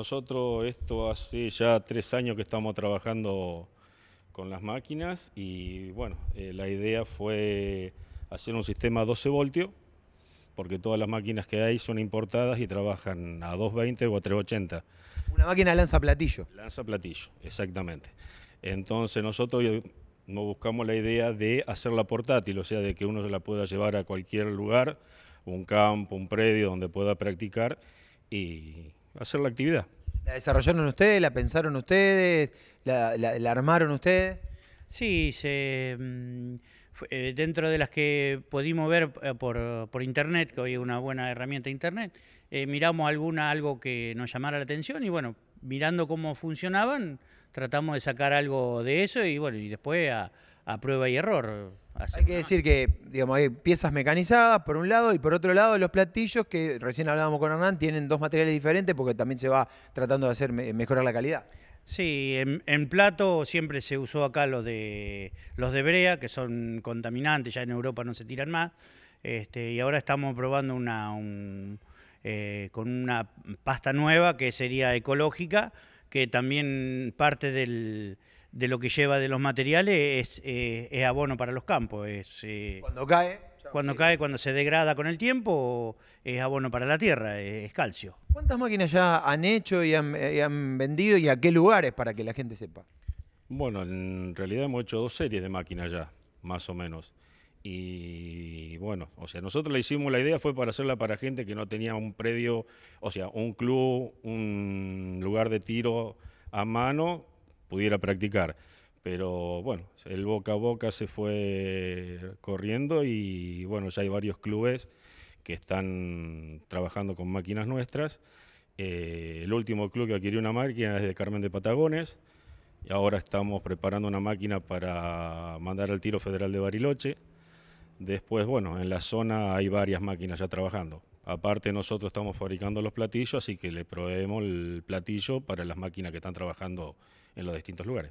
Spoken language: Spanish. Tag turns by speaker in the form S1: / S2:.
S1: nosotros esto hace ya tres años que estamos trabajando con las máquinas y bueno, eh, la idea fue hacer un sistema 12 voltios, porque todas las máquinas que hay son importadas y trabajan a 220 o a 380. Una máquina lanza platillo. Lanza platillo, exactamente. Entonces nosotros eh, nos buscamos la idea de hacerla portátil, o sea, de que uno se la pueda llevar a cualquier lugar, un campo, un predio donde pueda practicar y hacer la actividad.
S2: ¿La desarrollaron ustedes? ¿La pensaron ustedes? ¿La, armaron
S3: ustedes? Sí, se, mm, eh, dentro de las que pudimos ver eh, por, internet, que hoy es una buena herramienta internet, eh, miramos alguna, algo que nos llamara la atención y bueno, mirando cómo funcionaban, tratamos de sacar algo de eso y bueno, y después a prueba y error. Hay que decir que, digamos,
S2: hay piezas mecanizadas por un lado y por otro lado los platillos que recién hablábamos con Hernán tienen dos materiales diferentes porque también se va tratando de hacer eh, mejorar la calidad.
S3: Sí, en, plato siempre se usó acá los de los de brea que son contaminantes, ya en Europa no se tiran más. Este, y ahora estamos probando una eh, con una pasta nueva que sería ecológica, que también parte del de lo que lleva de los materiales es, eh, es abono para los campos. Es, eh, cuando cae. Cuando cae, cuando se degrada con el tiempo, es abono para la tierra, es, calcio.
S2: ¿Cuántas máquinas ya han hecho y han, eh, y han vendido y a qué lugares para que la gente sepa?
S1: Bueno, en realidad hemos hecho dos series de máquinas ya, más o menos. Y bueno, o sea, nosotros le hicimos la idea fue para hacerla para gente que no tenía un predio, o sea, un club, un lugar de tiro a mano pudiera practicar. Pero bueno, el boca a boca se fue corriendo y bueno, ya hay varios clubes que están trabajando con máquinas nuestras. Eh, el último club que adquirió una máquina es de Carmen de Patagones. Y ahora estamos preparando una máquina para mandar al tiro federal de Bariloche. Después, bueno, en la zona hay varias máquinas ya trabajando. Aparte nosotros estamos fabricando los platillos, así que le proveemos el platillo para las máquinas que están trabajando en los distintos lugares.